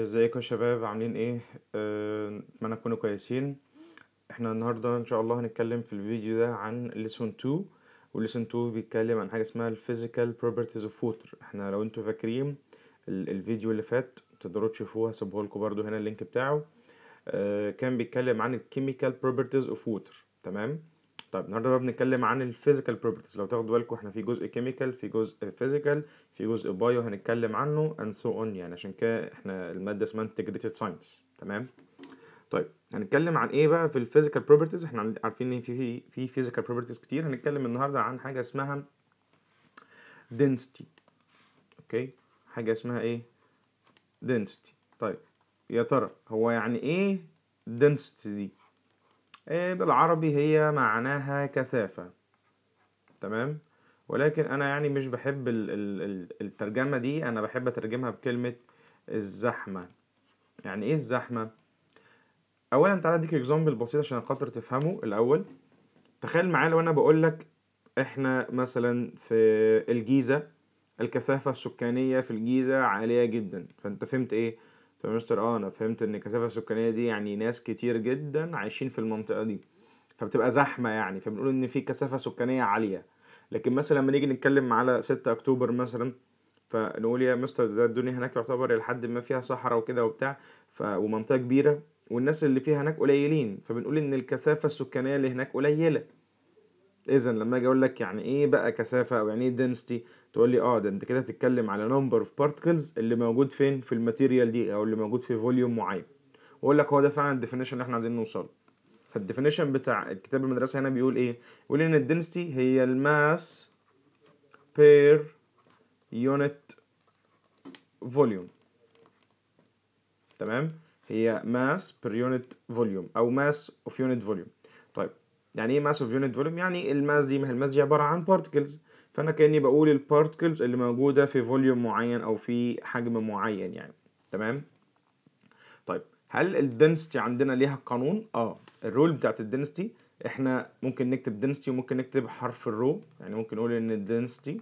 ازيكم يا شباب عاملين ايه اتمنى آه، تكونوا كويسين احنا النهارده ان شاء الله هنتكلم في الفيديو ده عن ليسون 2 والليسون 2 بيتكلم عن حاجه اسمها الفيزيكال بروبرتيز اوف ووتر احنا لو انتوا فاكرين الفيديو اللي فات تقدروا تشوفوه هسيبه لكم برده هنا اللينك بتاعه اه كان بيتكلم عن الكيميكال بروبرتيز اوف ووتر تمام طيب النهارده بقى بنتكلم عن الفيزيكال بروبرتيز لو تاخدوا بالكم احنا في جزء كيميكال في جزء فيزيكال في جزء بايو هنتكلم عنه and so on يعني عشان كده احنا الماده اسمها انتجريتد ساينس تمام طيب هنتكلم عن ايه بقى في الفيزيكال بروبرتيز احنا عارفين ان في في فيزيكال بروبرتيز كتير هنتكلم النهارده عن حاجه اسمها density اوكي حاجه اسمها ايه density طيب يا ترى هو يعني ايه density دي آه، بالعربي هي معناها كثافة تمام ولكن أنا يعني مش بحب الترجمة دي أنا بحب أترجمها بكلمة الزحمة يعني إيه الزحمة؟ أولا تعالى أديك إكزامبل بسيط عشان خاطر تفهمه الأول تخيل معايا لو أنا بقولك إحنا مثلا في الجيزة الكثافة السكانية في الجيزة عالية جدا فأنت فهمت إيه؟ طب يا مستر اه انا فهمت ان الكثافه السكانيه دي يعني ناس كتير جدا عايشين في المنطقه دي فبتبقى زحمه يعني فبنقول ان في كثافه سكانيه عاليه لكن مثلا لما نيجي نتكلم على 6 اكتوبر مثلا فنقول يا مستر ده الدنيا هناك يعتبر لحد ما فيها صحراء وكده وبتاع ف... ومنطقه كبيره والناس اللي فيها هناك قليلين فبنقول ان الكثافه السكانيه اللي هناك قليله اذا لما اجي اقول لك يعني ايه بقى كثافه او يعني ايه دنسيتي تقول لي اه ده انت كده هتتكلم على نمبر اوف بارتكلز اللي موجود فين في الماتيريال دي او اللي موجود في فوليوم معين واقول لك هو ده فعلا الديفينيشن اللي احنا عايزين نوصله فالديفينيشن بتاع الكتاب المدرسه هنا بيقول ايه بيقول ان الدنسيتي هي الماس بير يونت فوليوم تمام هي ماس بير يونت فوليوم او ماس اوف يونت فوليوم طيب يعني ايه ماس اوف يونت فوليوم يعني الماس دي ما هي الماس دي عباره عن بارتكلز فانا كاني بقول البارتكلز اللي موجوده في فوليوم معين او في حجم معين يعني تمام طيب هل الدنسيتي عندنا ليها قانون اه الرول بتاعت الدنسيتي احنا ممكن نكتب دنسيتي وممكن نكتب حرف الرو يعني ممكن نقول ان الدنسيتي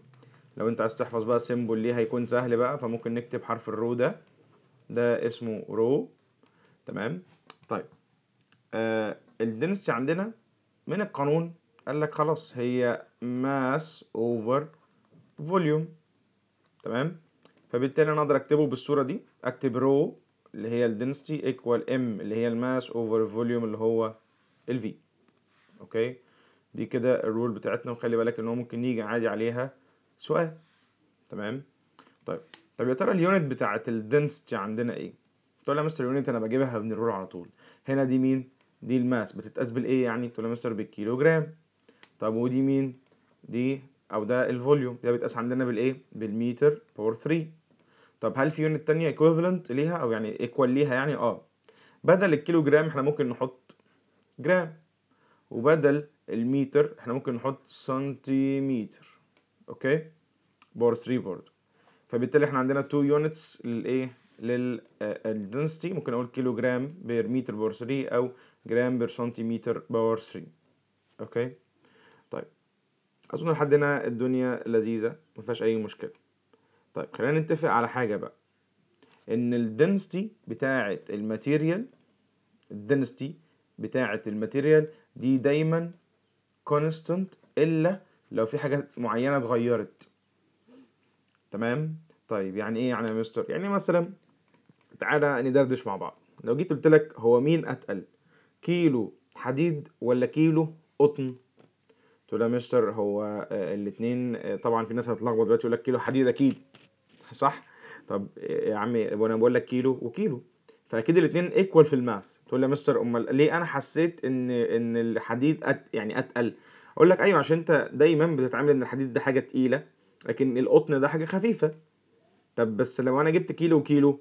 لو انت عايز تحفظ بقى سيمبل ليه هيكون سهل بقى فممكن نكتب حرف الرو ده ده اسمه رو تمام طيب آه الدنسيتي عندنا من القانون قال لك خلاص هي ماس اوفر فوليوم تمام فبالتالي انا اقدر اكتبه بالصوره دي اكتب رو اللي هي الدنسيتي ايكوال ام اللي هي الماس اوفر فوليوم اللي هو الفي اوكي دي كده الرول بتاعتنا وخلي بالك ان هو ممكن يجي عادي عليها سؤال تمام طيب طب يا ترى اليونت بتاعت الدنسيتي عندنا ايه تقول لي يا مستر يونت انا بجيبها من الرول على طول هنا دي مين دي الماس بتتقاس بالايه يعني مستر بالكيلو جرام طب ودي مين دي او ده الفوليوم ده بيتقاس عندنا بالايه بالمتر باور 3 طب هل في يونت تانية ايكويفالنت ليها او يعني ايكوال ليها يعني اه بدل الكيلو جرام احنا ممكن نحط جرام وبدل المتر احنا ممكن نحط سنتيمتر اوكي باور 3 برضه فبالتالي احنا عندنا 2 يونتس للايه للدنسيتي آه، ممكن اقول كيلو جرام بير متر باور 3 او جرام بير سنتيمتر باور 3 اوكي طيب اظن لحد هنا الدنيا لذيذه ما فيهاش اي مشكله طيب خلينا نتفق على حاجه بقى ان الدنسيتي بتاعه الماتيريال الدنسيتي بتاعه الماتيريال دي دايما كونستنت الا لو في حاجات معينه اتغيرت تمام طيب يعني ايه يعني يا مستر يعني مثلا تعالى ندردش مع بعض لو جيت قلت لك هو مين اتقل كيلو حديد ولا كيلو قطن تقول يا مستر هو آه، الاثنين آه، طبعا في ناس هتتلخبط دلوقتي يقول لك كيلو حديد اكيد صح طب آه، يا عمي انا بقول لك كيلو وكيلو فاكيد الاثنين ايكوال في الماس تقول يا مستر امال ليه انا حسيت ان ان الحديد أت يعني اتقل اقول لك ايوه عشان انت دايما بتتعامل ان الحديد ده حاجه تقيله لكن القطن ده حاجه خفيفه طب بس لو انا جبت كيلو وكيلو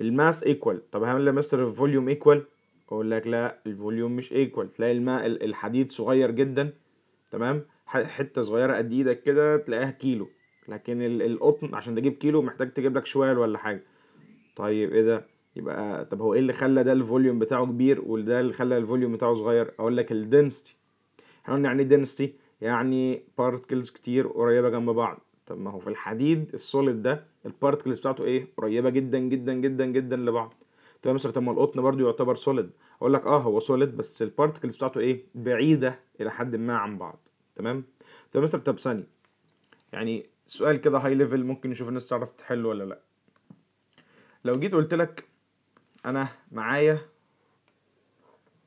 الماس ايكوال طب هعمل يا مستر الفوليوم ايكوال اقول لك لا الفوليوم مش ايكوال تلاقي الماء الحديد صغير جدا تمام حته صغيره قد ايدك كده تلاقيها كيلو لكن القطن عشان تجيب كيلو محتاج تجيب لك شوال ولا حاجه طيب ايه ده يبقى طب هو ايه اللي خلى ده الفوليوم بتاعه كبير وده اللي خلى الفوليوم بتاعه صغير اقول لك الدنستي احنا قلنا يعني ايه دنستي يعني بارتكلز كتير قريبه جنب بعض طب ما هو في الحديد السوليد ده البارتكلز بتاعته ايه قريبه جدا جدا جدا جدا لبعض تمام مستر طب ما القطن برضو يعتبر سوليد اقول لك اه هو سوليد بس البارتكلز بتاعته ايه بعيده الى حد ما عن بعض تمام طب مستر طب ثانيه يعني سؤال كده هاي ليفل ممكن نشوف الناس تعرف تحله ولا لا لو جيت قلت لك انا معايا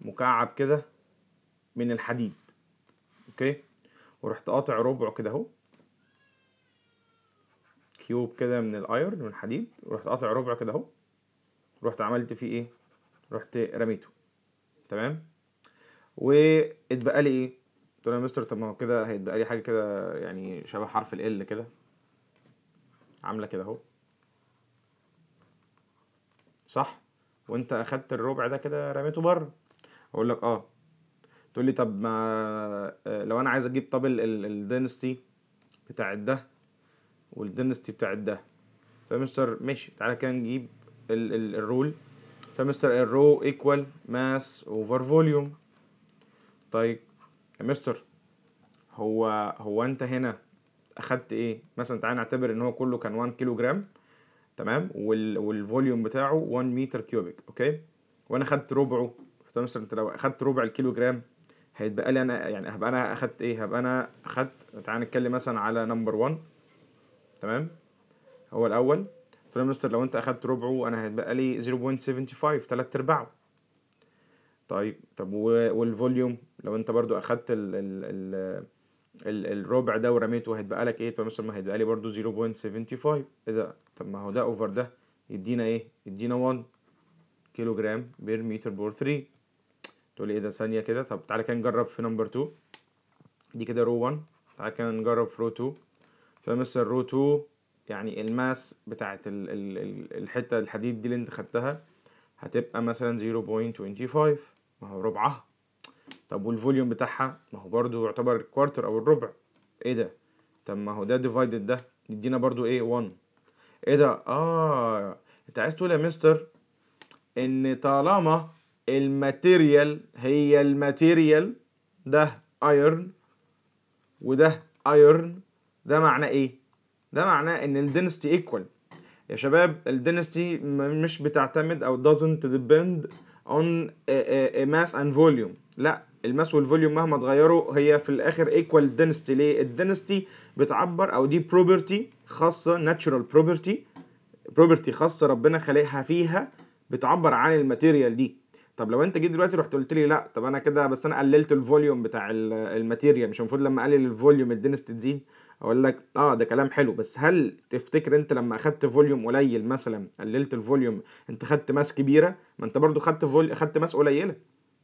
مكعب كده من الحديد اوكي ورحت قاطع ربعه كده اهو كيوب كده من الايرن من الحديد ورحت قاطع ربع كده اهو رحت عملت فيه ايه رحت رميته تمام واتبقى لي ايه قلت له يا مستر طب ما هو كده هيتبقى لي حاجه كده يعني شبه حرف ال كده عامله كده اهو صح وانت اخدت الربع ده كده رميته بره اقول لك اه تقول لي طب ما آه، لو انا عايز اجيب طابل الدينستي بتاع ده والدنستي بتاعت ده فمستر ماشي تعالى كده نجيب ال ال الرول فمستر الرو ايكوال ماس اوفر فوليوم طيب يا مستر هو هو انت هنا اخدت ايه مثلا تعالى نعتبر ان هو كله كان 1 كيلو جرام تمام وال والفوليوم بتاعه 1 متر كيوبيك اوكي وانا اخدت ربعه فمستر انت لو اخدت ربع الكيلو جرام هيتبقى لي انا يعني هبقى انا اخدت ايه هبقى انا اخدت تعالى نتكلم مثلا على نمبر 1 تمام هو الاول يا مستر لو انت اخدت ربعه انا هيتبقى لي 0.75 تلات ارباعه طيب طب والفوليوم لو انت برضو اخدت ال ال ال ال الربع ده ورميته هيتبقى لك ايه توني مستر ما هيتبقى لي برضو 0.75 ايه ده طب ما هو ده اوفر ده يدينا ايه يدينا 1 كيلو جرام بير متر بور 3 تقول لي ايه ده ثانيه كده طب تعالى كده نجرب في نمبر 2 دي كده رو 1 تعالى كده نجرب في رو 2 فمثلا رو 2 يعني الماس بتاعت الحتة الحديد دي اللي انت خدتها هتبقى مثلا 0.25 ما هو ربعها طب والفوليوم بتاعها ما هو برضو يعتبر الكوارتر او الربع ايه ده طب ما هو ده ديفايدد ده يدينا برضو ايه 1 ايه ده اه انت عايز تقول يا مستر ان طالما الماتيريال هي الماتيريال ده ايرن وده ايرن ده معناه ايه ده معناه ان الدينستي ايكوال يا شباب الدينستي مش بتعتمد او doesn't depend on mass and volume لا الماس والفوليوم مهما اتغيروا هي في الاخر ايكوال دينستي ليه الدينستي بتعبر او دي بروبرتي خاصه ناتشورال بروبرتي بروبرتي خاصه ربنا خلقها فيها بتعبر عن الماتيريال دي طب لو انت جيت دلوقتي رحت قلت لي لا طب انا كده بس انا قللت الفوليوم بتاع الماتيريال مش المفروض لما اقلل الفوليوم الدنس تزيد اقول لك اه ده كلام حلو بس هل تفتكر انت لما اخدت فوليوم قليل مثلا قللت الفوليوم انت خدت ماس كبيره ما انت برضو خدت فول... خدت ماس قليله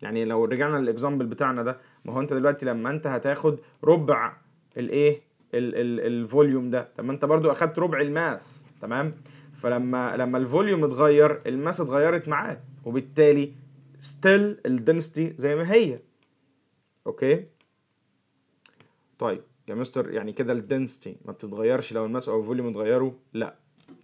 يعني لو رجعنا للاكزامبل بتاعنا ده ما هو انت دلوقتي لما انت هتاخد ربع الايه الفوليوم ده طب ما انت برضو اخدت ربع الماس تمام فلما لما الفوليوم اتغير الماس اتغيرت معاه وبالتالي ستيل الدنستي زي ما هي اوكي طيب يا مستر يعني كده الدنسيتي ما بتتغيرش لو الماس او الفوليوم اتغيروا لا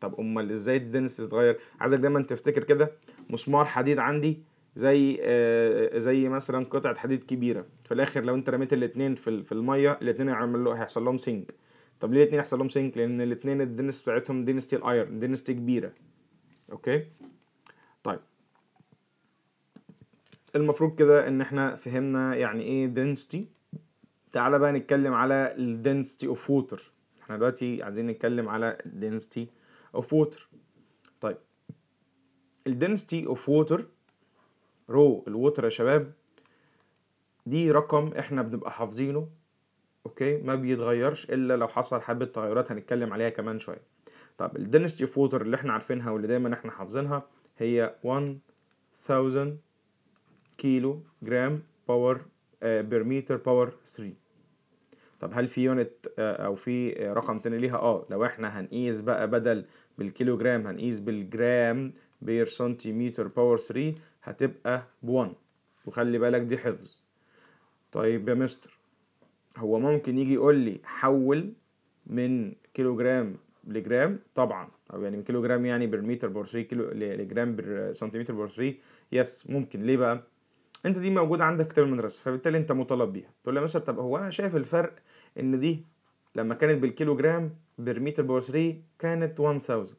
طب امال ازاي الدنسيتي تتغير عايزك دايما تفتكر كده مسمار حديد عندي زي آه زي مثلا قطعه حديد كبيره في الاخر لو انت رميت الاثنين في, في الميه الاثنين هيعمل له هيحصل لهم سينك طب ليه الاثنين يحصل لهم سينك لان الاثنين الدنس بتاعتهم دينستي الايرون دينستي كبيره اوكي طيب المفروض كده ان احنا فهمنا يعني ايه دنستي تعالى بقى نتكلم على الدنسيتي اوف ووتر احنا دلوقتي عايزين نتكلم على الدنسيتي اوف ووتر طيب الدنسيتي اوف ووتر رو الووتر يا شباب دي رقم احنا بنبقى حافظينه اوكي ما بيتغيرش الا لو حصل حبه تغيرات هنتكلم عليها كمان شويه طب الدنسيتي اوف ووتر اللي احنا عارفينها واللي دايما احنا حافظينها هي 1000 كيلو جرام باور بير متر باور 3 طب هل في يونت آه، او في رقم تاني ليها اه لو احنا هنقيس بقى بدل بالكيلو جرام هنقيس بالجرام بير سنتيمتر باور 3 هتبقى ب1 وخلي بالك دي حفظ طيب يا مستر هو ممكن يجي يقول لي حول من كيلو جرام لجرام طبعا او يعني من يعني كيلو جرام يعني بر متر بور 3 كيلو لجرام بير سنتيمتر باور 3 يس ممكن ليه بقى انت دي موجوده عندك في كتاب المدرسه فبالتالي انت مطالب بيها تقول لي يا مستر طب هو انا شايف الفرق ان دي لما كانت بالكيلو جرام برميتر باور 3 كانت 1000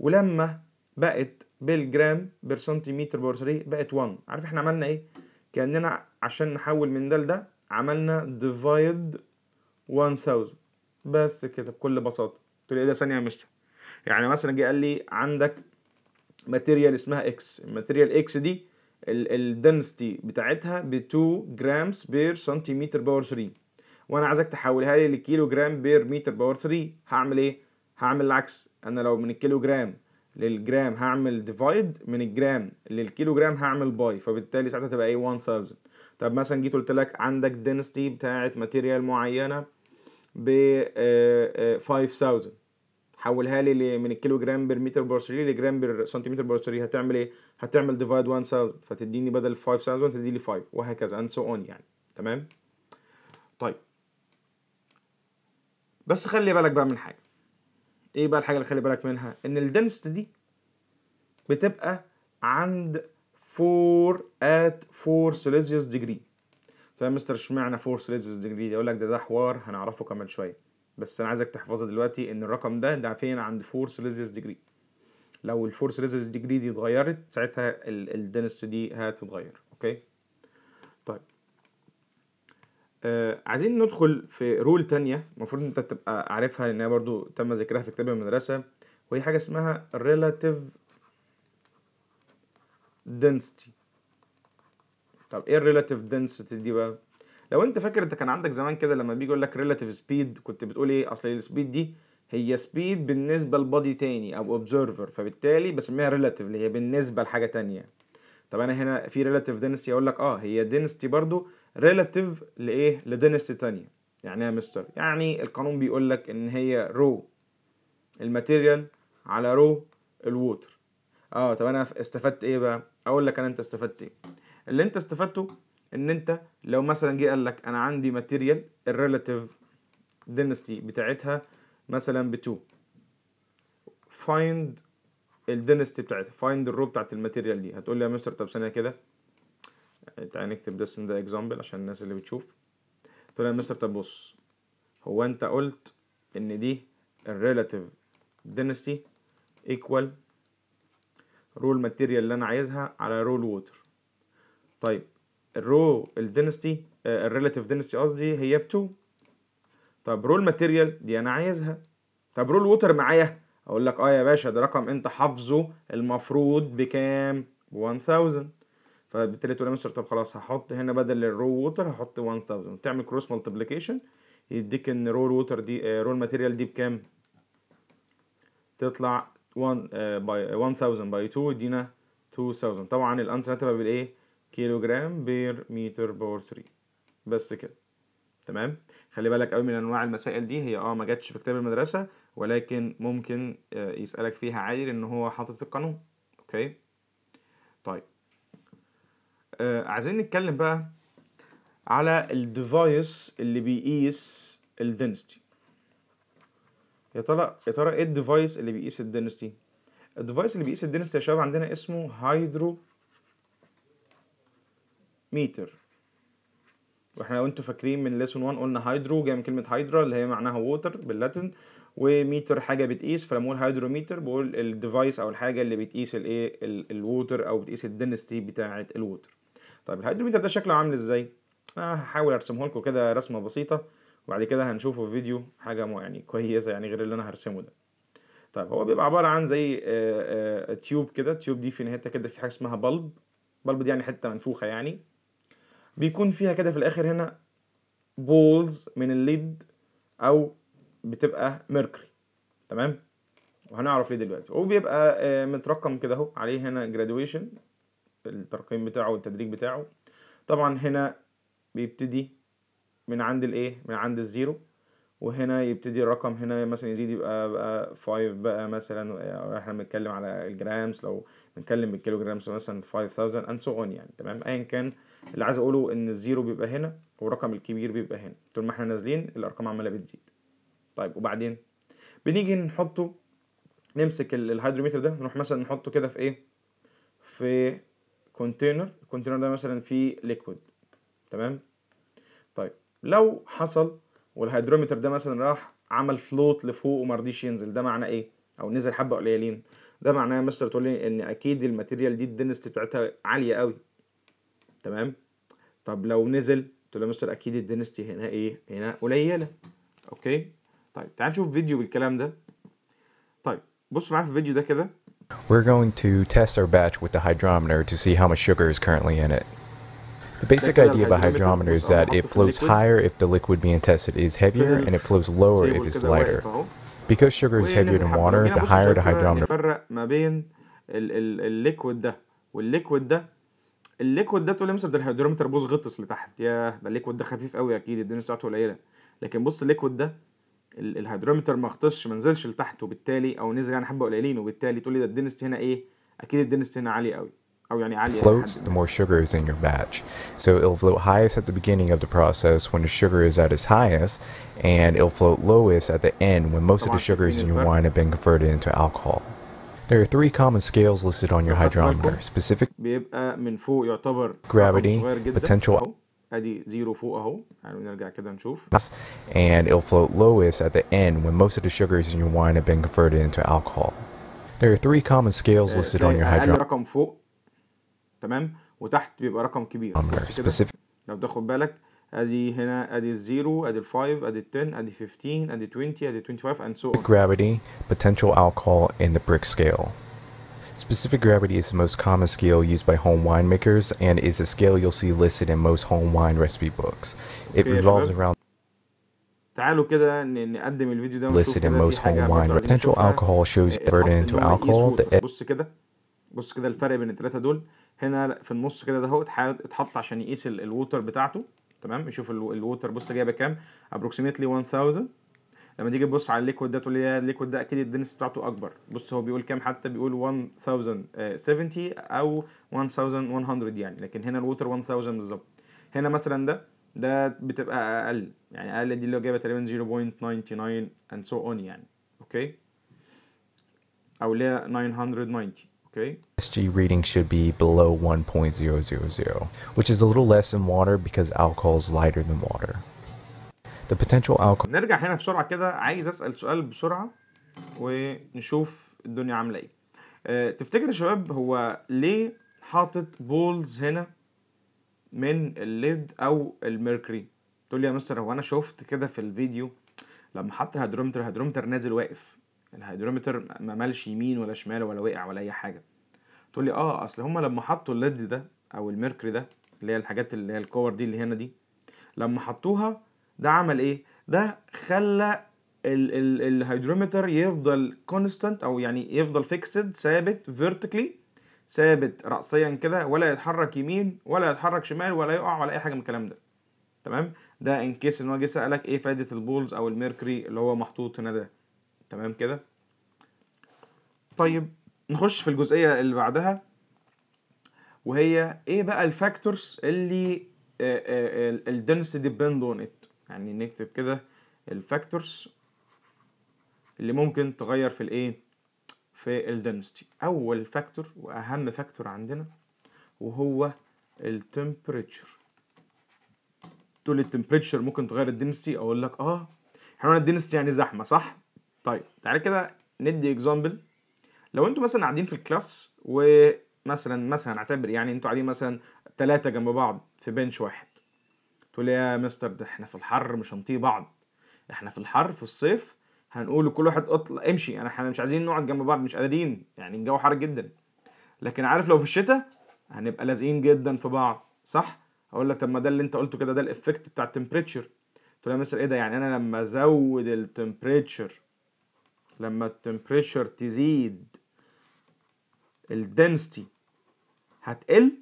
ولما بقت بالجرام بير سنتيمتر باور 3 بقت 1 عارف احنا عملنا ايه كاننا عشان نحول من ده لده عملنا ديفايد 1000 بس كده بكل بساطه تقول لي ايه ده ثانيه يا مستر يعني مثلا جه قال لي عندك ماتيريال اسمها اكس الماتيريال اكس دي الدنستي بتاعتها ب 2 جرامز بير سنتيمتر باور 3 وانا عايزك تحولها لي لكيلو جرام بير متر باور 3 هعمل ايه هعمل العكس انا لو من الكيلو جرام للجرام هعمل ديفايد من الجرام للكيلو جرام هعمل باي فبالتالي ساعتها تبقى ايه 1000 طب مثلا جيت قلت لك عندك دنستي بتاعت ماتيريال معينه ب 5000 آه، آه، حولها لي من الكيلو جرام بير متر بار لجرام بير سنتيمتر بار هتعمل ايه هتعمل ديفايد 1000 فتديني بدل 5000 تديني 5 وهكذا اند سو اون يعني تمام طيب بس خلي بالك بقى من حاجه ايه بقى الحاجه اللي خلي بالك منها ان الدنست دي بتبقى عند 4 at 4 سيلزيوس ديجري طيب مستر اشمعنى 4 سيلزيوس ديجري يقول لك ده ده حوار هنعرفه كمان شويه بس انا عايزك تحفظها دلوقتي ان الرقم ده ده فين عند فورس ريزيس ديجري لو الفورس ريزيس ديجري دي اتغيرت ساعتها الدنسيتي دي هتتغير اوكي طيب آه عايزين ندخل في رول تانية المفروض انت تبقى عارفها لانها برضو تم ذكرها في كتاب المدرسة وهي حاجة اسمها relative density طب ايه الريلاتيف density دي بقى لو انت فاكر انت كان عندك زمان كده لما بيجي يقول لك ريلاتيف سبيد كنت بتقول ايه اصل السبيد دي هي سبيد بالنسبه لبادي تاني او اوبزرفر فبالتالي بسميها ريلاتيف اللي هي بالنسبه لحاجه تانية طب انا هنا في ريلاتيف دينستي اقول لك اه هي دينستي برضو ريلاتيف لايه لدينستي تانية يعني إيه يا مستر يعني القانون بيقول لك ان هي رو الماتيريال على رو الووتر اه طب انا استفدت ايه بقى اقول لك انا انت استفدت ايه اللي انت استفدته ان انت لو مثلا جه قال لك انا عندي ماتيريال الريلاتيف دينستي بتاعتها مثلا ب 2 فايند الدينستي بتاعتها فايند الرو بتاعت الماتيريال دي هتقول لي يا مستر طب ثانيه كده تعالى نكتب ده ده اكزامبل عشان الناس اللي بتشوف تقول لي يا مستر طب بص هو انت قلت ان دي الريلاتيف دينستي ايكوال رول ماتيريال اللي انا عايزها على رول ووتر طيب الرو الدينستي آه، الريلاتيف دينستي قصدي هي ب 2 طب رو الماتيريال دي انا عايزها طب رو الووتر معايا اقول لك اه يا باشا ده رقم انت حافظه المفروض بكام 1000 فبالتالي تقول يا مستر طب خلاص هحط هنا بدل الرو ووتر هحط 1000 تعمل كروس مالتيبليكيشن يديك ان رو الووتر دي رو آه، الماتيريال دي بكام تطلع 1 باي 1000 باي 2 يدينا 2000 طبعا الانسر هتبقى بالايه كيلو جرام بير متر باور 3 بس كده تمام خلي بالك قوي من انواع المسائل دي هي اه ما جاتش في كتاب المدرسه ولكن ممكن آه، يسالك فيها عادي لان هو حاطط القانون اوكي طيب آه عايزين نتكلم بقى على الديفايس اللي بيقيس الدنستي يا ترى يا ترى ايه الديفايس اللي بيقيس الدنستي الديفايس اللي بيقيس الدنستي يا شباب عندنا اسمه هيدرو متر واحنا لو انتوا فاكرين من ليسون 1 قلنا هيدرو جاي من كلمه هيدرا اللي هي معناها ووتر باللاتن وميتر حاجه بتقيس فلما اقول هيدروميتر بقول الديفايس او الحاجه اللي بتقيس الايه الووتر او بتقيس الدنستي بتاعه الووتر طيب الهيدروميتر ده شكله عامل ازاي انا آه، هحاول ارسمه لكم كده رسمه بسيطه وبعد كده هنشوفه في فيديو حاجه يعني كويسه يعني غير اللي انا هرسمه ده طيب هو بيبقى عباره عن زي تيوب آه، آه، كده تيوب دي في نهايتها كده في حاجه اسمها بلب بلب دي يعني حته منفوخه يعني بيكون فيها كده في الاخر هنا بولز من الليد او بتبقى ميركوري تمام وهنعرف ليه دلوقتي وبيبقى آه، مترقم كده اهو عليه هنا جرادويشن الترقيم بتاعه والتدريج بتاعه طبعا هنا بيبتدي من عند الايه من عند الزيرو وهنا يبتدي الرقم هنا مثلا يزيد يبقى بقى 5 بقى مثلا احنا بنتكلم على الجرامز لو بنتكلم بالكيلو جرامز مثلا 5000 اند سو اون يعني تمام ايا كان اللي عايز اقوله ان الزيرو بيبقى هنا والرقم الكبير بيبقى هنا طول ما احنا نازلين الارقام عماله بتزيد طيب وبعدين بنيجي نحطه نمسك الهيدروميتر ده نروح مثلا نحطه كده في ايه في كونتينر الكونتينر ده مثلا فيه ليكويد تمام طيب لو حصل والهيدرومتر ده مثلا راح عمل فلوت لفوق وما رضيش ينزل ده معناه ايه او نزل حبه قليلين ده معناه يا مستر تقول لي ان اكيد الماتيريال دي الدنسيتي بتاعتها عاليه قوي تمام طب لو نزل تقول له مستر اكيد الدنسيتي هنا ايه هنا قليله اوكي طيب تعال نشوف فيديو بالكلام ده طيب بص معايا في الفيديو ده كده We're going to test our batch with the hydrometer to see how much sugar is currently in it. The basic idea of a hydrometer is that it flows higher if the liquid being tested is heavier, and it flows lower if it's lighter. Because sugar is heavier than water, the higher the hydrometer. نفرق ما بين الليكويد ده والليكويد ده الليكويد ده تقول لي مثلا ده الهيدرومتر بوز غطس لتحت ياه ده الليكويد ده خفيف قوي اكيد الدنيا ساعته قليله لكن بص الليكويد ده الهيدرومتر ما غطسش ما نزلش لتحت وبالتالي او نزل يعني حبه قليلين وبالتالي تقول لي ده الدنست هنا ايه اكيد الدنست هنا عالي قوي floats, the more sugar is in your batch. So it'll float highest at the beginning of the process when the sugar is at its highest, and it'll float lowest at the end when most of the sugars in your wine have been converted into alcohol. There are three common scales listed on your hydrometer, specific gravity, potential and it'll float lowest at the end when most of the sugars in your wine have been converted into alcohol. There are three common scales uh, listed on your uh, hydrometer. تمام وتحت بيبقى رقم كبير بص لو تاخد بالك ادي هنا ادي الزيرو ادي الفايف ادي التن ادي 15 ادي 20 ادي 25 and so on. Gravity, potential alcohol, in the brick scale. Specific gravity is the most common scale used by home winemakers and is a scale you'll see listed in most home wine recipe books. It okay, revolves around تعالوا كده نقدم الفيديو ده listed in most home wine potential alcohol shows burden into alcohol. بص كده بص كده الفرق بين الثلاثه دول هنا في النص كده دهوت اتحط عشان يقيس الووتر بتاعته تمام يشوف الووتر بص جايبه كام ابروكسيميتلي 1000 لما تيجي تبص على الليكويد ده تقول لي الليكويد ده اكيد الدنس بتاعته اكبر بص هو بيقول كام حتى بيقول 1070 او 1100 يعني لكن هنا الووتر 1000 بالظبط هنا مثلا ده ده بتبقى اقل يعني اقل دي اللي جايبه تقريبا 0.99 and so on يعني اوكي او اللي هي 990 Okay. SG reading should be below 1.000, which is a little less than water because alcohol is lighter than water. The potential alcohol نرجع هنا بسرعة كده عايز أسأل سؤال بسرعة ونشوف الدنيا عاملة إيه. آه، تفتكر يا شباب هو ليه حاطط بولز هنا من الليد أو الميركوري؟ تقول لي يا مستر هو أنا شفت كده في الفيديو لما حط الهيدرومتر الهيدرومتر نازل واقف الهيدرومتر ما مالش يمين ولا شمال ولا وقع ولا اي حاجه تقول لي اه اصل هما لما حطوا الليد ده او الميركوري ده اللي هي الحاجات اللي هي الكور دي اللي هنا دي لما حطوها ده عمل ايه ده خلى ال ال الهيدرومتر يفضل كونستانت او يعني يفضل فيكسد ثابت فيرتيكلي ثابت راسيا كده ولا يتحرك يمين ولا يتحرك شمال ولا يقع ولا اي حاجه من الكلام ده تمام ده ان كيس ان هو جه سالك ايه فائده البولز او الميركوري اللي هو محطوط هنا ده تمام كده طيب نخش في الجزئية اللي بعدها وهي ايه بقى الفاكتورز اللي الدنس ديبند اون ات يعني نكتب كده الفاكتورز اللي ممكن تغير في الايه في density اول فاكتور واهم فاكتور عندنا وهو التمبريتشر تقول التمبريتشر ممكن تغير الدنستي اقول لك اه احنا density يعني زحمه صح طيب تعالى كده ندي اكزامبل لو انتوا مثلا قاعدين في الكلاس ومثلا مثلا اعتبر يعني انتوا قاعدين مثلا ثلاثة جنب بعض في بنش واحد تقول لي يا مستر ده احنا في الحر مش هنطيق بعض احنا في الحر في الصيف هنقول لكل واحد اطلع امشي انا يعني احنا مش عايزين نقعد جنب بعض مش قادرين يعني الجو حر جدا لكن عارف لو في الشتاء هنبقى لازقين جدا في بعض صح هقول لك طب ما ده اللي انت قلته كده ده الافكت بتاع التمبريتشر تقول لي يا مستر ايه ده يعني انا لما ازود التمبريتشر لما التمبريتشر تزيد الدنستي هتقل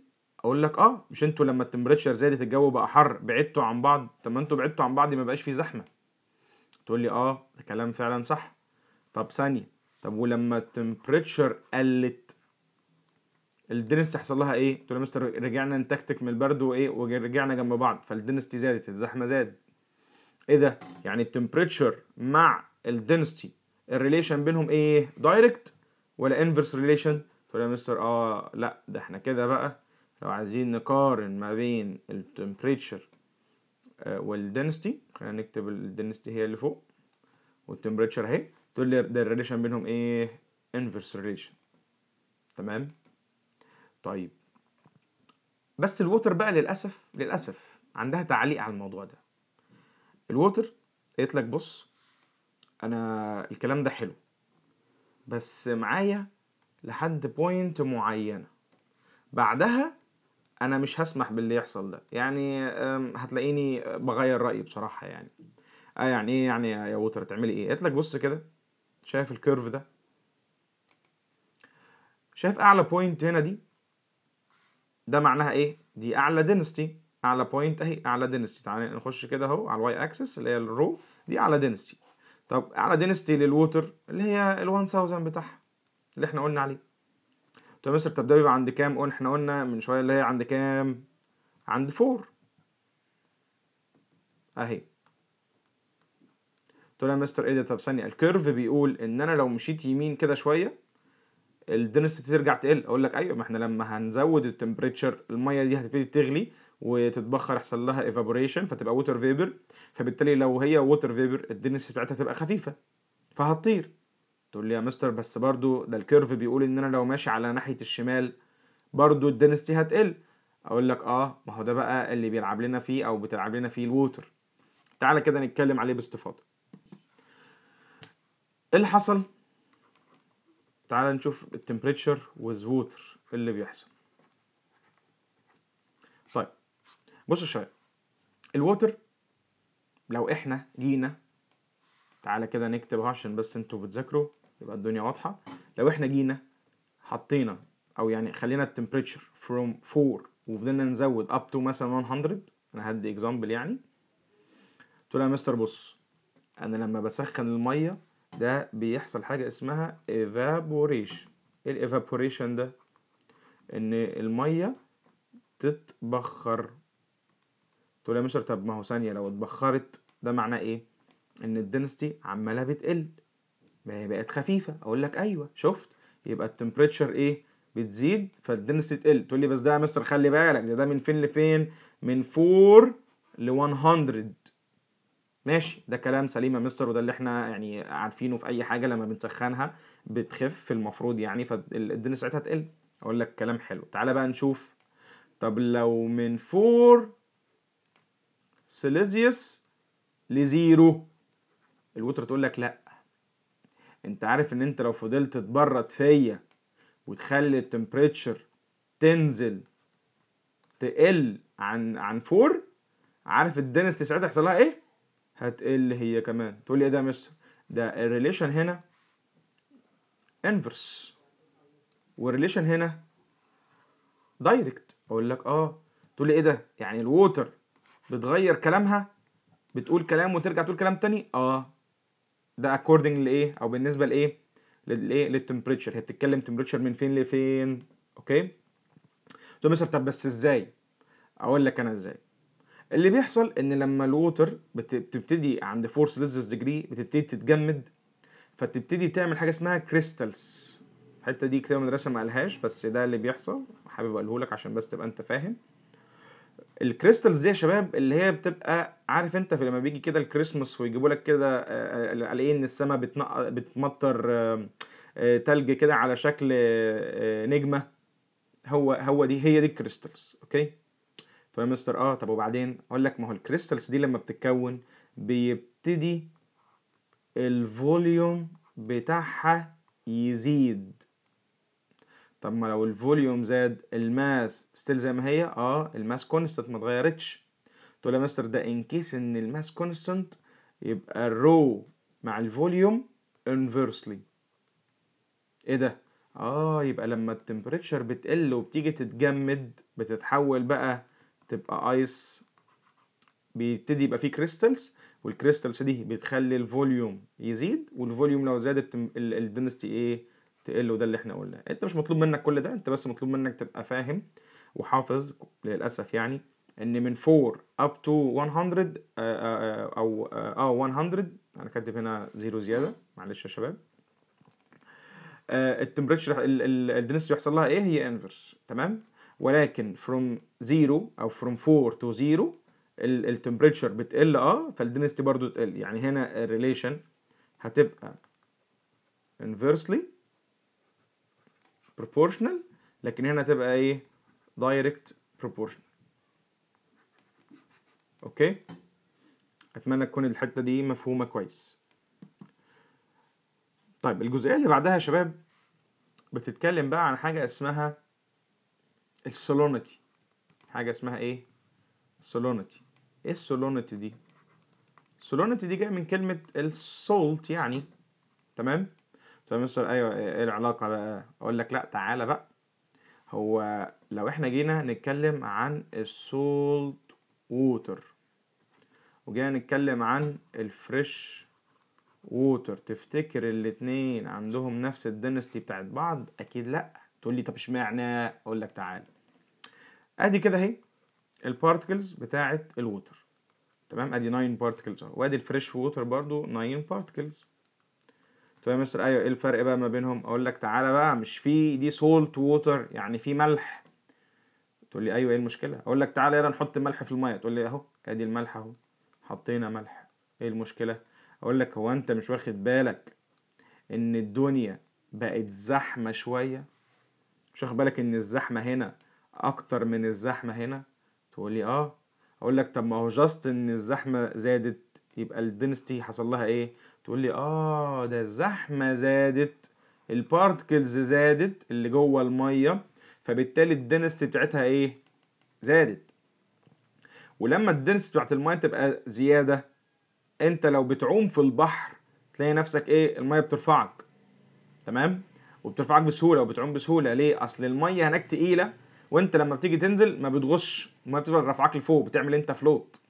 اقول لك اه مش انتوا لما التمبريتشر زادت الجو بقى حر بعدتوا عن بعض طب ما انتوا بعدتوا عن بعض ما بقاش في زحمه تقول لي اه ده كلام فعلا صح طب ثانيه طب ولما التمبريتشر قلت الدنستي حصل لها ايه تقول لي مستر رجعنا نتكتك من البرد وايه ورجعنا جنب بعض فالدنستي زادت الزحمه زاد ايه ده يعني التمبريتشر مع الدنستي الريليشن بينهم ايه دايركت ولا انفرس ريليشن تقول يا مستر اه لا ده احنا كده بقى لو عايزين نقارن ما بين التمبريتشر آه، والدنستي خلينا نكتب الدنستي هي اللي فوق والتمبريتشر اهي تقول لي ده الريليشن بينهم ايه انفرس ريليشن تمام طيب بس الووتر بقى للاسف للاسف عندها تعليق على الموضوع ده الووتر قالت لك بص انا الكلام ده حلو بس معايا لحد بوينت معينة بعدها انا مش هسمح باللي يحصل ده يعني هتلاقيني بغير رأيي بصراحة يعني اه يعني ايه يعني يا ووتر تعملي ايه قلت لك بص كده شايف الكيرف ده شايف اعلى بوينت هنا دي ده معناها ايه دي اعلى دينستي اعلى بوينت اهي اعلى دينستي تعالى نخش كده اهو على الواي اكسس اللي هي الرو دي اعلى دينستي طب اعلى دينستي للووتر اللي هي ال 1000 بتاعها اللي احنا قلنا عليه طب مصر طب ده بيبقى عند كام قلنا احنا قلنا من شويه اللي هي عند كام عند 4 اهي قلت له يا مستر ايه ده طب ثانيه الكيرف بيقول ان انا لو مشيت يمين كده شويه الدنسيتي ترجع تقل اقول لك ايوه ما احنا لما هنزود التمبريتشر الميه دي هتبتدي تغلي وتتبخر يحصل لها ايفابوريشن فتبقى ووتر فيبر فبالتالي لو هي ووتر فيبر الدنس بتاعتها تبقى خفيفه فهتطير تقول لي يا مستر بس برضو ده الكيرف بيقول ان انا لو ماشي على ناحيه الشمال برضو الدنستي هتقل اقول لك اه ما هو ده بقى اللي بيلعب لنا فيه او بتلعب لنا فيه الووتر تعالى كده نتكلم عليه باستفاضه ايه اللي حصل تعالى نشوف التمبريتشر وز ووتر اللي بيحصل بصوا شويه الووتر لو احنا جينا تعالى كده نكتب عشان بس انتوا بتذاكروا يبقى الدنيا واضحه لو احنا جينا حطينا او يعني خلينا التمبريتشر from 4 وفضلنا نزود up to مثلا 100 انا هدي اكزامبل يعني تقول يا مستر بص انا لما بسخن الميه ده بيحصل حاجه اسمها evaporation ايه evaporation ده ان الميه تتبخر تقول يا مستر طب ما هو ثانية لو اتبخرت ده معناه إيه؟ إن الدنستي عمالة بتقل ما هي بقت خفيفة أقول لك أيوه شفت يبقى التمبريتشر إيه؟ بتزيد فالدنستي تقل تقول لي بس ده يا مستر خلي بالك ده ده من فين لفين؟ من 4 ل 100 ماشي ده كلام سليم يا مستر وده اللي احنا يعني عارفينه في اي حاجه لما بنسخنها بتخف المفروض يعني فالدنسيتي ساعتها تقل اقول لك كلام حلو تعالى بقى نشوف طب لو من 4 سيليزيوس لزيرو الوتر تقول لك لا انت عارف ان انت لو فضلت تبرد فيا وتخلي التمبريتشر تنزل تقل عن عن 4 عارف الدنس ساعتها هيحصلها لها ايه؟ هتقل هي كمان تقول لي ايه ده يا مستر؟ ده الريليشن هنا انفرس والريليشن هنا دايركت اقول لك اه تقول لي ايه ده؟ يعني الووتر بتغير كلامها بتقول كلام وترجع تقول كلام تاني اه ده اكوردنج لايه او بالنسبه لايه للايه للتمبريتشر هي بتتكلم تمبريتشر من فين لفين اوكي تقول مستر طب بس ازاي اقول لك انا ازاي اللي بيحصل ان لما الووتر بتبتدي عند فورس ليزس ديجري بتبتدي تتجمد فتبتدي تعمل حاجه اسمها كريستالز الحته دي كتير المدرسه ما قالهاش بس ده اللي بيحصل حابب اقوله لك عشان بس تبقى انت فاهم الكريستالز دي يا شباب اللي هي بتبقى عارف انت في لما بيجي كده الكريسماس ويجيبوا لك كده آه، آه، على ايه ان السماء بتنق... بتمطر آه، تلج كده على شكل نجمه هو هو دي هي دي الكريستالز اوكي طب يا مستر اه طب وبعدين اقول لك ما هو الكريستالز دي لما بتتكون بيبتدي الفوليوم بتاعها يزيد طب ما لو الفوليوم زاد الماس ستيل زي ما هي اه الماس كونستانت ما اتغيرتش تقول يا مستر ده ان كيس ان الماس كونستانت يبقى الرو مع الفوليوم انفرسلي ايه ده اه يبقى لما التمبريتشر بتقل وبتيجي تتجمد بتتحول بقى تبقى ايس بيبتدي يبقى فيه كريستالز والكريستالز دي بتخلي الفوليوم يزيد والفوليوم لو زاد الدنستي ايه تقل وده اللي احنا قلناه انت مش مطلوب منك كل ده انت بس مطلوب منك تبقى فاهم وحافظ للاسف يعني ان من 4 up to 100 آه، آه، او اه 100 آه، انا كاتب هنا زيرو زياده معلش يا شباب التمبريتشر الدنسيتي بيحصل لها ايه هي انفرس تمام ولكن from 0 او from 4 to 0 التمبريتشر بتقل اه فالدنسيتي برضو تقل يعني هنا الريليشن هتبقى inversely proportional لكن هنا تبقى ايه direct proportional اوكي اتمنى تكون الحته دي مفهومه كويس طيب الجزئيه اللي بعدها يا شباب بتتكلم بقى عن حاجه اسمها السولونيتي حاجه اسمها ايه سولونيتي ايه السولونيتي دي السولونيتي دي جايه من كلمه السولت يعني تمام فمستر ايوه إيه،, ايه العلاقه بقى اقول لك لا تعالى بقى هو لو احنا جينا نتكلم عن السولت ووتر وجينا نتكلم عن الفريش ووتر تفتكر الاتنين عندهم نفس الدنستي بتاعت بعض اكيد لا تقول لي طب اشمعنى اقول لك تعالى ادي كده اهي البارتكلز بتاعت الووتر تمام ادي 9 بارتكلز وادي الفريش ووتر برضو 9 بارتكلز تقول طيب يا مستر ايوه ايه الفرق بقى ما بينهم اقول لك تعالى بقى مش في دي سولت ووتر يعني في ملح تقول لي ايوه ايه المشكله اقول لك تعالى يلا نحط ملح في الميه تقول لي اهو ادي الملح اهو حطينا ملح ايه المشكله اقول لك هو انت مش واخد بالك ان الدنيا بقت زحمه شويه مش واخد بالك ان الزحمه هنا اكتر من الزحمه هنا تقول لي اه اقول لك طب ما هو جاست ان الزحمه زادت يبقى الدنستي حصل لها ايه تقول لي اه ده الزحمه زادت البارتكلز زادت اللي جوه الميه فبالتالي الدنستي بتاعتها ايه زادت ولما الدنستي بتاعت الميه تبقى زياده انت لو بتعوم في البحر تلاقي نفسك ايه الميه بترفعك تمام وبترفعك بسهوله وبتعوم بسهوله ليه اصل الميه هناك تقيله وانت لما بتيجي تنزل ما بتغش ما بتفضل رفعك لفوق بتعمل انت فلوت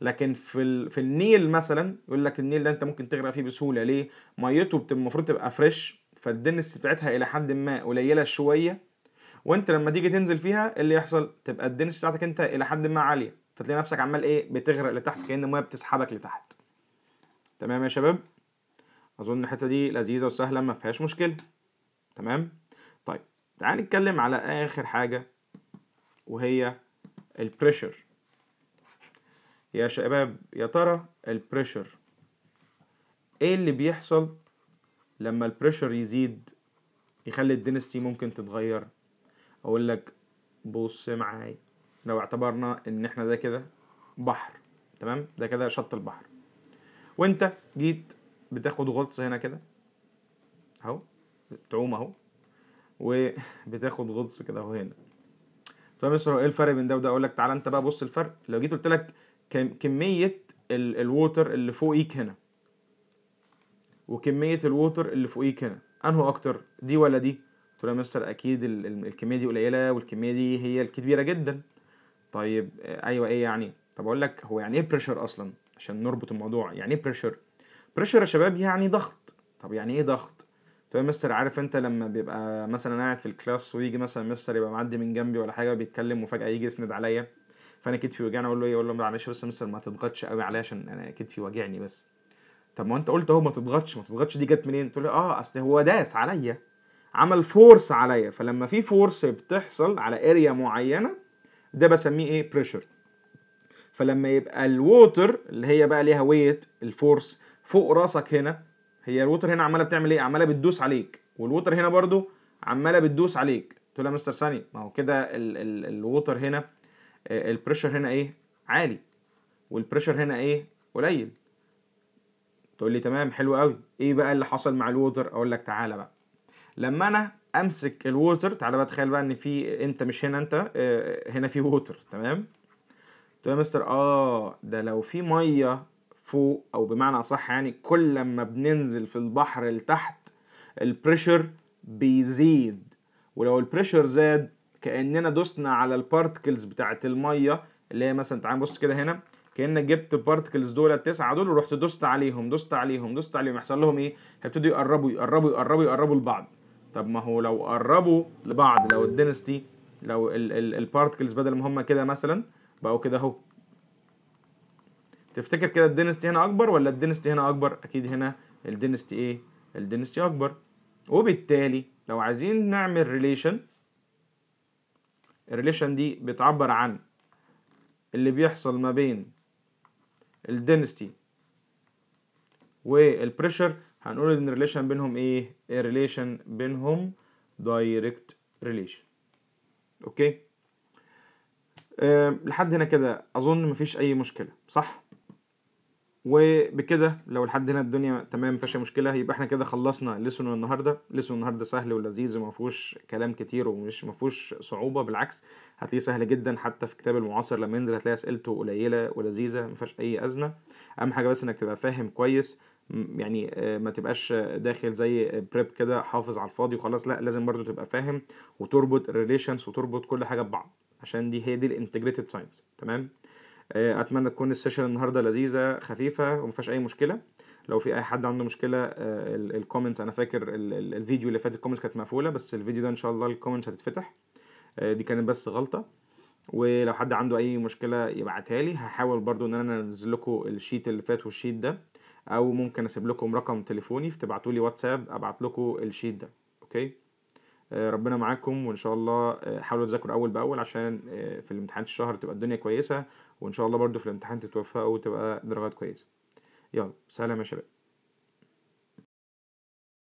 لكن في ال... في النيل مثلا يقول لك النيل ده انت ممكن تغرق فيه بسهوله ليه ميته المفروض تبقى فريش فالدنس بتاعتها الى حد ما قليله شويه وانت لما تيجي تنزل فيها إيه اللي يحصل تبقى الدنس بتاعتك انت الى حد ما عاليه فتلاقي نفسك عمال ايه بتغرق لتحت كأن الميه بتسحبك لتحت تمام يا شباب اظن الحته دي لذيذه وسهله ما فيهاش مشكله تمام طيب تعال نتكلم على اخر حاجه وهي البريشر يا شباب يا ترى البريشر ايه اللي بيحصل لما البريشر يزيد يخلي الدينستي ممكن تتغير اقول لك بص معايا لو اعتبرنا ان احنا ده كده بحر تمام ده كده شط البحر وانت جيت بتاخد غطس هنا كده اهو تعوم اهو وبتاخد غطس كده اهو هنا طب يا مستر ايه الفرق بين ده وده اقول لك تعالى انت بقى بص الفرق لو جيت قلت لك كمية الووتر اللي فوقيك هنا وكمية الووتر اللي فوقيك هنا أنه أكتر دي ولا دي؟ قلت له يا مستر أكيد الكمية دي قليلة والكمية دي هي الكبيرة جدا طيب آه، أيوة إيه يعني؟ طب أقول لك هو يعني إيه بريشر أصلا؟ عشان نربط الموضوع يعني إيه بريشر؟ بريشر يا شباب يعني ضغط طب يعني إيه ضغط؟ قلت له يا مستر عارف أنت لما بيبقى مثلا قاعد في الكلاس ويجي مثلا مستر يبقى معدي من جنبي ولا حاجة بيتكلم وفجأة يجي يسند عليا فانا كتفي وجعني اقول له ايه اقول له معلش بس مستر ما تضغطش قوي عليا عشان انا كتفي واجعني بس طب ما انت قلت اهو ما تضغطش ما تضغطش دي جت منين تقول لي اه اصل هو داس عليا عمل فورس عليا فلما في فورس بتحصل على اريا معينه ده بسميه ايه بريشر فلما يبقى الووتر اللي هي بقى ليها ويت الفورس فوق راسك هنا هي الووتر هنا عماله بتعمل ايه عماله بتدوس عليك والووتر هنا برضو عماله بتدوس عليك تقول لها مستر ثانيه ما هو كده الووتر هنا آه، البريشر هنا ايه عالي والبريشر هنا ايه قليل تقول لي تمام حلو قوي ايه بقى اللي حصل مع الووتر اقول لك تعالى بقى لما انا امسك الووتر تعالى بقى تخيل بقى ان في انت مش هنا انت آه، هنا في ووتر تمام تقول يا مستر اه ده لو في ميه فوق او بمعنى اصح يعني كل لما بننزل في البحر لتحت البريشر بيزيد ولو البريشر زاد كاننا دوسنا على البارتكلز بتاعه الميه اللي هي مثلا تعال بص كده هنا كانك جبت البارتكلز دول التسعه دول ورحت دوست عليهم دوست عليهم دوست عليهم يحصل لهم ايه هيبتدوا يقربوا يقربوا يقربوا يقربوا لبعض طب ما هو لو قربوا لبعض لو الدنستي لو البارتكلز بدل ما هم كده مثلا بقوا كده اهو تفتكر كده الدنستي هنا اكبر ولا الدنستي هنا اكبر اكيد هنا الدنستي ايه الدنستي اكبر وبالتالي لو عايزين نعمل ريليشن الريليشن دي بتعبر عن اللي بيحصل ما بين الدنستي والبريشر هنقول ان الريليشن بينهم ايه الريليشن بينهم دايركت ريليشن اوكي أه لحد هنا كده اظن مفيش اي مشكله صح وبكده لو لحد هنا الدنيا تمام مفيهاش مشكله يبقى احنا كده خلصنا لسون النهارده لسون النهارده سهل ولذيذ وما فيهوش كلام كتير ومش ما فيهوش صعوبه بالعكس هتلاقيه سهل جدا حتى في كتاب المعاصر لما ينزل هتلاقي اسئلته قليله ولذيذه ما فيهاش اي ازمه اهم حاجه بس انك تبقى فاهم كويس يعني آه، ما تبقاش داخل زي بريب كده حافظ على الفاضي وخلاص لا لازم برضو تبقى فاهم وتربط الريليشنز وتربط كل حاجه ببعض عشان دي هي دي الانتجريتد ساينس تمام آه، اتمنى تكون السيشن النهارده لذيذه خفيفه وما اي مشكله لو في اي حد عنده مشكله آه، الكومنتس انا فاكر الفيديو اللي فات الكومنتس كانت مقفوله بس الفيديو ده ان شاء الله الكومنتس هتتفتح آه، دي كانت بس غلطه ولو حد عنده اي مشكله يبعتها لي هحاول برضو ان انا انزل لكم الشيت اللي فات والشيت ده او ممكن اسيب لكم رقم تليفوني فتبعتوا لي واتساب ابعت لكم الشيت ده اوكي آه، ربنا معاكم وان شاء الله آه، حاولوا تذاكروا اول باول عشان آه، في الامتحانات الشهر تبقى الدنيا كويسه وان شاء الله برضو في الامتحان تتوفقوا وتبقى درجات كويسه يلا سلام يا شباب